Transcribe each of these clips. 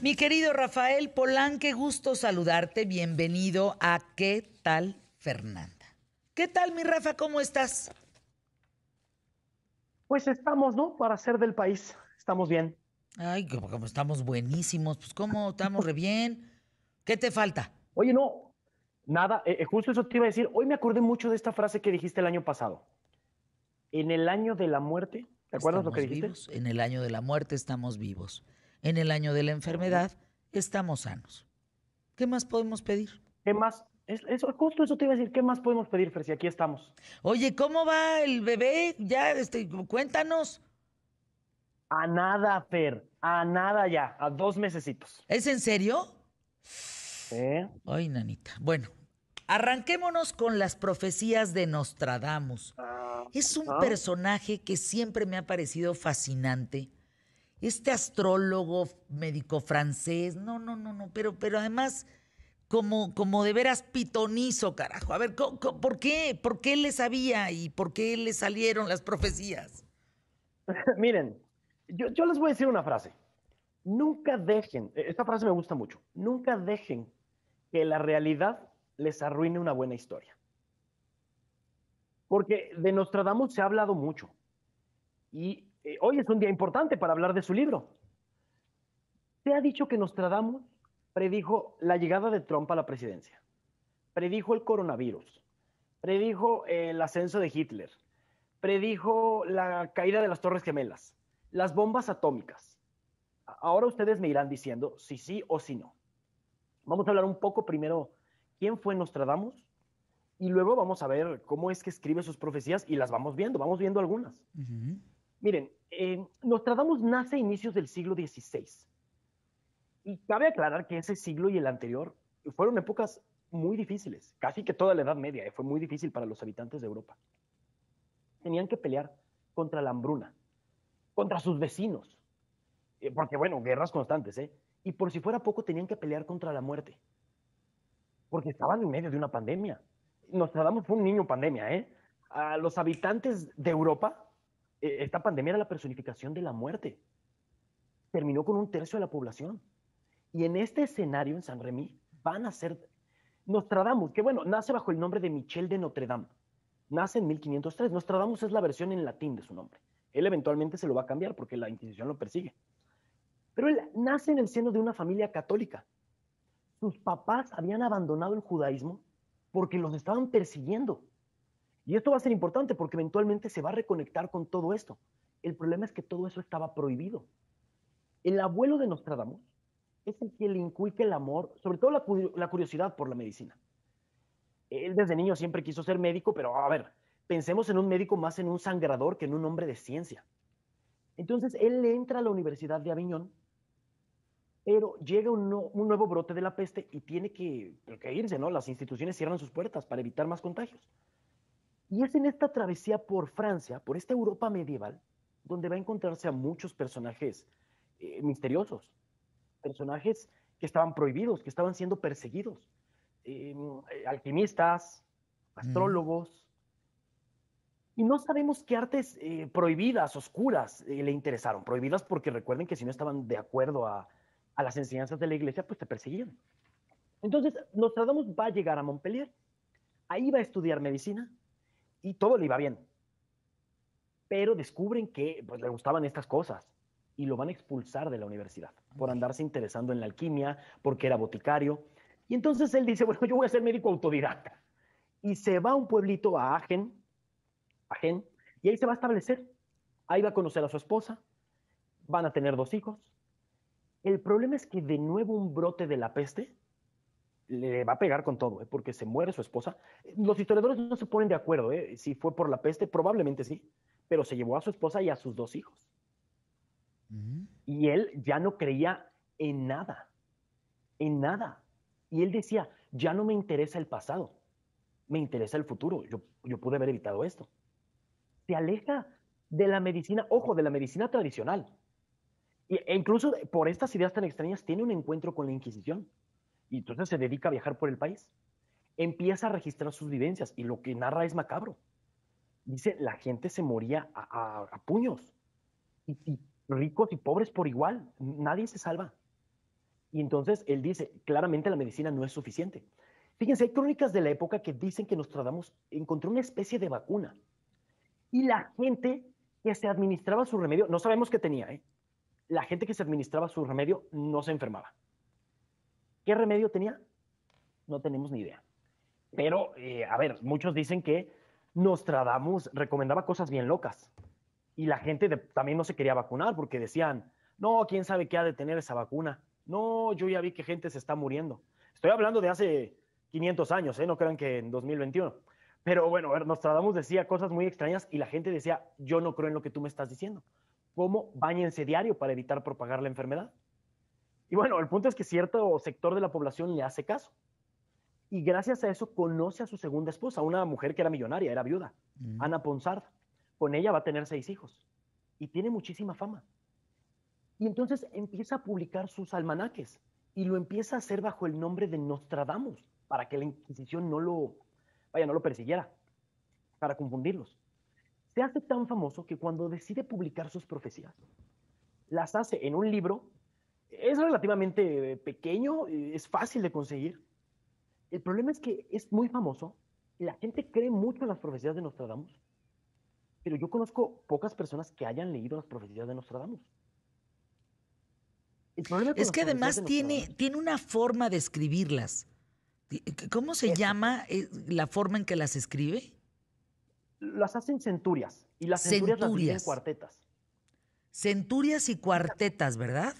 Mi querido Rafael Polán, qué gusto saludarte. Bienvenido a ¿Qué tal, Fernanda? ¿Qué tal, mi Rafa? ¿Cómo estás? Pues estamos, ¿no? Para ser del país. Estamos bien. Ay, como, estamos buenísimos. Pues cómo, estamos re bien. ¿Qué te falta? Oye, no, nada. Eh, eh, justo eso te iba a decir. Hoy me acordé mucho de esta frase que dijiste el año pasado. En el año de la muerte, ¿te acuerdas lo que dijiste? En el año de la muerte estamos vivos en el año de la enfermedad, estamos sanos. ¿Qué más podemos pedir? ¿Qué más? justo eso te iba a decir, ¿qué más podemos pedir, Fer? Si Aquí estamos. Oye, ¿cómo va el bebé? Ya, este, cuéntanos. A nada, Fer, a nada ya, a dos mesecitos. ¿Es en serio? Sí. Ay, nanita. Bueno, arranquémonos con las profecías de Nostradamus. Ah, es un personaje que siempre me ha parecido fascinante este astrólogo médico francés, no, no, no, no, pero, pero además como, como de veras pitonizo, carajo. A ver, ¿por qué? ¿Por qué le sabía y por qué le salieron las profecías? Miren, yo, yo les voy a decir una frase. Nunca dejen, e, esta frase me gusta mucho, nunca dejen que la realidad les arruine una buena historia. Porque de Nostradamus se ha hablado mucho. Y eh, hoy es un día importante para hablar de su libro. Se ha dicho que Nostradamus predijo la llegada de Trump a la presidencia, predijo el coronavirus, predijo el ascenso de Hitler, predijo la caída de las Torres Gemelas, las bombas atómicas. Ahora ustedes me irán diciendo si sí o si no. Vamos a hablar un poco primero quién fue Nostradamus y luego vamos a ver cómo es que escribe sus profecías y las vamos viendo, vamos viendo algunas. Miren, eh, Nostradamus nace a inicios del siglo XVI. Y cabe aclarar que ese siglo y el anterior fueron épocas muy difíciles, casi que toda la Edad Media eh, fue muy difícil para los habitantes de Europa. Tenían que pelear contra la hambruna, contra sus vecinos, eh, porque bueno, guerras constantes, ¿eh? Y por si fuera poco, tenían que pelear contra la muerte, porque estaban en medio de una pandemia. Nostradamus fue un niño pandemia, ¿eh? A los habitantes de Europa e-, esta pandemia era la personificación de la muerte. Terminó con un tercio de la población. Y en este escenario en San Remy van a ser Nostradamus, que bueno, nace bajo el nombre de Michel de Notre Dame. Nace en 1503. Nostradamus es la versión en latín de su nombre. Él eventualmente se lo va a cambiar porque la Inquisición lo persigue. Pero él nace en el seno de una familia católica. Sus papás habían abandonado el judaísmo porque los estaban persiguiendo y esto va a ser importante porque eventualmente se va a reconectar con todo esto. El problema es que todo eso estaba prohibido. El abuelo de Nostradamus es el que le inculca el amor, sobre todo la, curiosidad por la medicina. Él desde niño siempre quiso ser médico, pero a ver, pensemos en un médico más en un sangrador que en un hombre de ciencia. Entonces él entra a la Universidad de Aviñón, pero llega un, nuevo brote de la peste y tiene que, que, irse, ¿no? Las instituciones cierran sus puertas para evitar más contagios. Y es en esta travesía por Francia, por esta Europa medieval, donde va a encontrarse a muchos personajes eh, misteriosos, personajes que estaban prohibidos, que estaban siendo perseguidos, eh, eh, alquimistas, mm. astrólogos. Y no sabemos qué artes prohibidas, oscuras, le interesaron. Prohibidas porque recuerden que si no estaban de acuerdo a, a las enseñanzas de la iglesia, pues te perseguían. Entonces, Nostradamus va a llegar a Montpellier, ahí va a estudiar medicina, y todo le iba bien. Pero descubren que pues, le gustaban estas cosas y lo van a expulsar de la universidad por andarse interesando en la alquimia, porque era boticario. Y entonces él dice, bueno, yo voy a ser médico autodidacta. Y se va a un pueblito, a Agen, Agen, y ahí se va a establecer. Ahí va a conocer a su esposa, van a tener dos hijos. El problema es que de nuevo un brote de la peste le va a pegar con todo, ¿eh? porque se muere su esposa. Los historiadores no se ponen de acuerdo, ¿eh? si fue por la peste, probablemente sí, pero se llevó a su esposa y a sus dos hijos. Y él ya no creía en nada, en nada. Y él decía, ya no me interesa el pasado, me interesa el futuro, yo, yo pude haber evitado esto. Se aleja de la medicina, ojo, de la medicina tradicional. E incluso por estas ideas tan extrañas tiene un encuentro con la Inquisición y entonces se dedica a viajar por el país. Empieza a registrar sus vivencias y lo que narra es macabro. Dice, la gente se moría a, puños. Y, ricos y pobres por igual. Nadie se salva. Y entonces él dice, claramente la medicina no es suficiente. Fíjense, hay crónicas de la época que dicen que tratamos encontró una especie de vacuna. Y la gente que se administraba su remedio, no sabemos qué tenía, ¿eh? la gente que se administraba su remedio no se enfermaba. ¿Qué remedio tenía? No tenemos ni idea. Pero, eh, a ver, muchos dicen que Nostradamus recomendaba cosas bien locas y la gente también no se quería vacunar porque decían, no, quién sabe qué ha de tener esa vacuna. No, yo ya vi que gente se está muriendo. Estoy hablando de hace 500 años, ¿eh? no crean que en 2021. Pero bueno, a ver, Nostradamus decía cosas muy extrañas y la gente decía, yo no creo en lo que tú me estás diciendo. ¿Cómo? bañense diario para evitar propagar la enfermedad. Y bueno, el punto es que cierto sector de la población le hace caso. Y gracias a eso conoce a su segunda esposa, una mujer que era millonaria, era viuda, mm. Ana Ponsard. Con ella va a tener seis hijos y tiene muchísima fama. Y entonces empieza a publicar sus almanaques y lo empieza a hacer bajo el nombre de Nostradamus, para que la Inquisición no lo, vaya, no lo persiguiera, para confundirlos. Se hace tan famoso que cuando decide publicar sus profecías, las hace en un libro es relativamente eh, pequeño, eh, es fácil de conseguir. El problema es que es muy famoso, la gente cree mucho en las profecías de Nostradamus, pero yo conozco pocas personas que hayan leído las profecías de Nostradamus. es que además tiene, tiene una forma de escribirlas. ¿Cómo se llama eh, la forma en que las escribe? Las hacen centurias y las centurias, las cuartetas. Centurias y cuartetas, ¿verdad?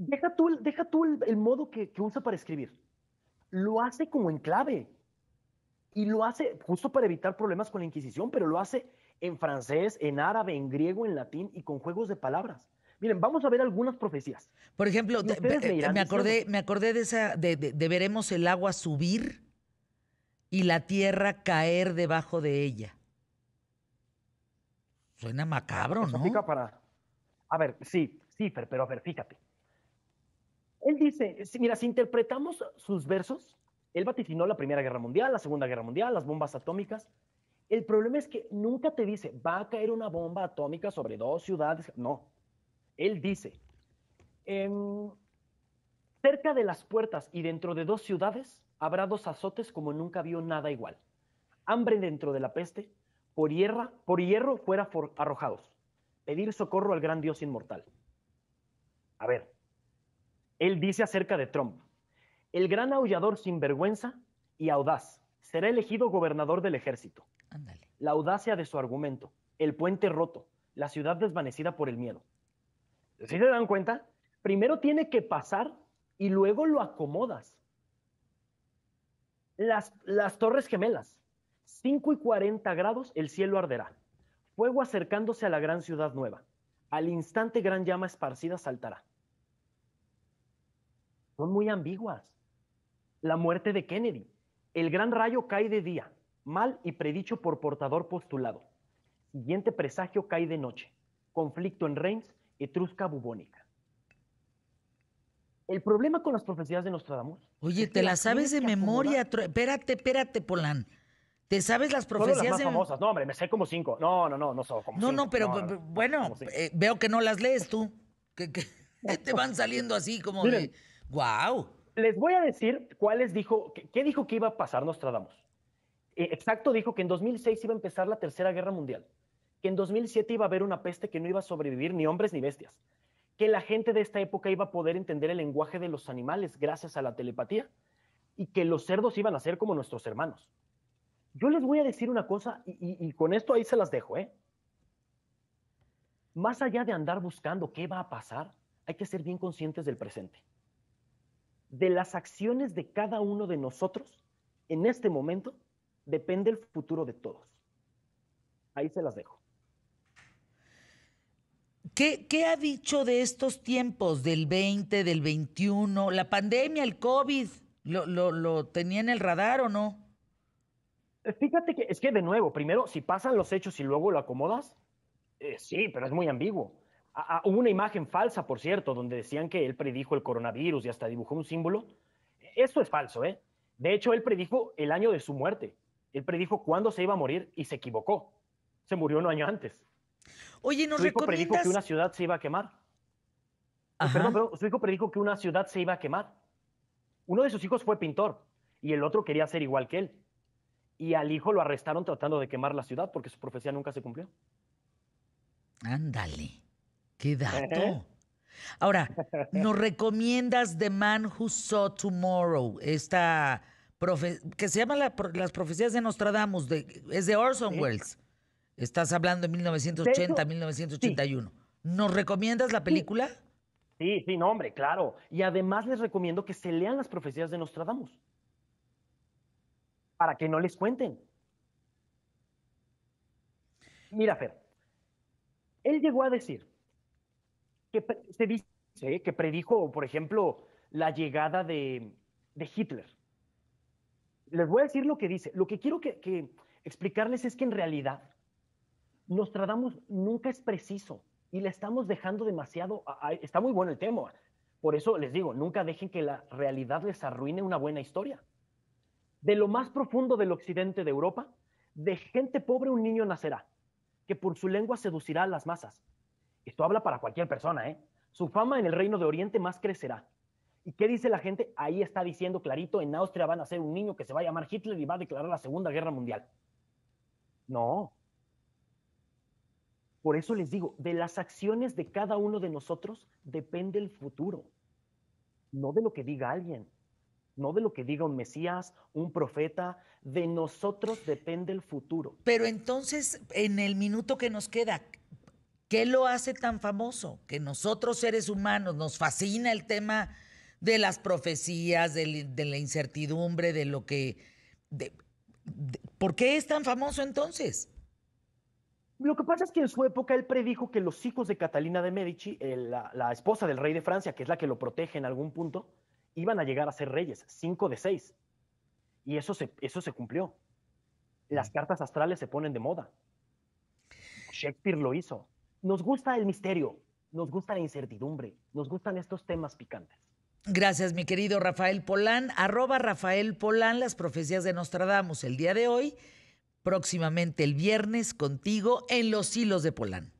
Deja tú, deja tú el, modo que, usa para escribir. Lo hace como en clave. Y lo hace justo para evitar problemas con la Inquisición, pero lo hace en francés, en árabe, en griego, en latín y con juegos de palabras. Miren, vamos a ver algunas profecías. Por ejemplo, eh, me, acordé, me acordé de esa, de, veremos el agua subir y la tierra caer debajo de ella. Suena macabro, ¿no? para... A ver, sí, sí, pero a ver, fíjate. Él dice, mira, si interpretamos sus versos, él vaticinó la Primera Guerra Mundial, la Segunda Guerra Mundial, las bombas atómicas. El problema es que nunca te dice, va a caer una bomba atómica sobre dos ciudades. No. Él dice, em, cerca de las puertas y dentro de dos ciudades habrá dos azotes como nunca vio nada igual. Hambre dentro de la peste, por, hierra, por hierro fuera arrojados. Pedir socorro al gran Dios inmortal. A ver, él dice acerca de Trump, el gran aullador sin vergüenza y audaz, será elegido gobernador del ejército. La audacia de su argumento, el puente roto, la ciudad desvanecida por el miedo. ¿Sí se dan cuenta? Primero tiene que pasar y luego lo acomodas. Las, las torres gemelas, 5 y 40 grados, el cielo arderá. Fuego acercándose a la gran ciudad nueva. Al instante gran llama esparcida saltará son muy ambiguas. La muerte de Kennedy. El gran rayo cae de día, mal y predicho por portador postulado. Siguiente presagio cae de noche. Conflicto en Reims, etrusca bubónica. El problema con las profecías de Nostradamus. Oye, te las sabes de memoria. Espérate, espérate, Polán. ¿Te sabes las profecías? de... famosas. No, hombre, me sé como cinco. No, no, no, no son como no, cinco. No, no, pero bueno, eh, veo que no las lees tú. Que, te van saliendo así como de ¡Wow! Les voy a decir cuáles dijo, qué dijo que iba a pasar Nostradamus. Eh, exacto, dijo que en 2006 iba a empezar la Tercera Guerra Mundial, que en 2007 iba a haber una peste que no iba a sobrevivir ni hombres ni bestias, que la gente de esta época iba a poder entender el lenguaje de los animales gracias a la telepatía y que los cerdos iban a ser como nuestros hermanos. Yo les voy a decir una cosa y, y con esto ahí se las dejo, ¿eh? Más allá de andar buscando qué va a pasar, hay que ser bien conscientes del presente de las acciones de cada uno de nosotros en este momento depende el futuro de todos. Ahí se las dejo. ¿Qué, ha dicho de estos tiempos del 20, del 21? ¿La pandemia, el COVID? ¿Lo, tenía en el radar o no? Eh, fíjate que es que de nuevo, primero, si pasan los hechos y luego lo acomodas, eh, sí, pero es muy ambiguo. Ah, ah, hubo una imagen falsa, por cierto, donde decían que él predijo el coronavirus y hasta dibujó un símbolo. esto es falso, ¿eh? De hecho, él predijo el año de su muerte. Él predijo cuándo se iba a morir y se equivocó. Se murió un año antes. Oye, ¿nos su hijo predijo que una ciudad se iba a quemar. Eh, perdón, pero su hijo predijo que una ciudad se iba a quemar. Uno de sus hijos fue pintor y el otro quería ser igual que él. Y al hijo lo arrestaron tratando de quemar la ciudad porque su profecía nunca se cumplió. Ándale. ¡Qué dato! Ahora, nos recomiendas The Man Who Saw Tomorrow, esta que se llama Las Profecías de Nostradamus, es de Orson Welles. Estás hablando de 1980, 1981. ¿Nos recomiendas la película? Sí, sí, no, hombre, claro. Y además les recomiendo que se lean las profecías de Nostradamus. Para que no les cuenten. Mira, Fer, él llegó a decir que se dice ¿eh? que predijo, por ejemplo, la llegada de, de, Hitler. Les voy a decir lo que dice. Lo que quiero que, explicarles es que en realidad nos tratamos nunca es preciso y le estamos dejando demasiado. está muy bueno el tema. Por eso les digo, nunca dejen que la realidad les arruine una buena historia. De lo más profundo del occidente de Europa, de gente pobre un niño nacerá, que por su lengua seducirá a las masas. Esto habla para cualquier persona, ¿eh? Su fama en el reino de Oriente más crecerá. ¿Y qué dice la gente? Ahí está diciendo clarito, en Austria van a ser un niño que se va a llamar Hitler y va a declarar la Segunda Guerra Mundial. No. Por eso les digo, de las acciones de cada uno de nosotros depende el futuro, no de lo que diga alguien, no de lo que diga un Mesías, un profeta, de nosotros depende el futuro. Pero entonces, en el minuto que nos queda, ¿Qué lo hace tan famoso? Que nosotros seres humanos nos fascina el tema de las profecías, de, la incertidumbre, de lo que... ¿Por qué es tan famoso entonces? Lo que pasa es que en su época él predijo que los hijos de Catalina de Medici, eh, la, esposa del rey de Francia, que es la que lo protege en algún punto, iban a llegar a ser reyes, cinco de seis. Y eso eso se cumplió. Las cartas astrales se ponen de moda. Shakespeare lo hizo nos gusta el misterio, nos gusta la incertidumbre, nos gustan estos temas picantes. Gracias, mi querido Rafael Polán. Arroba Rafael Polán, las profecías de Nostradamus el día de hoy. Próximamente el viernes contigo en los hilos de Polán.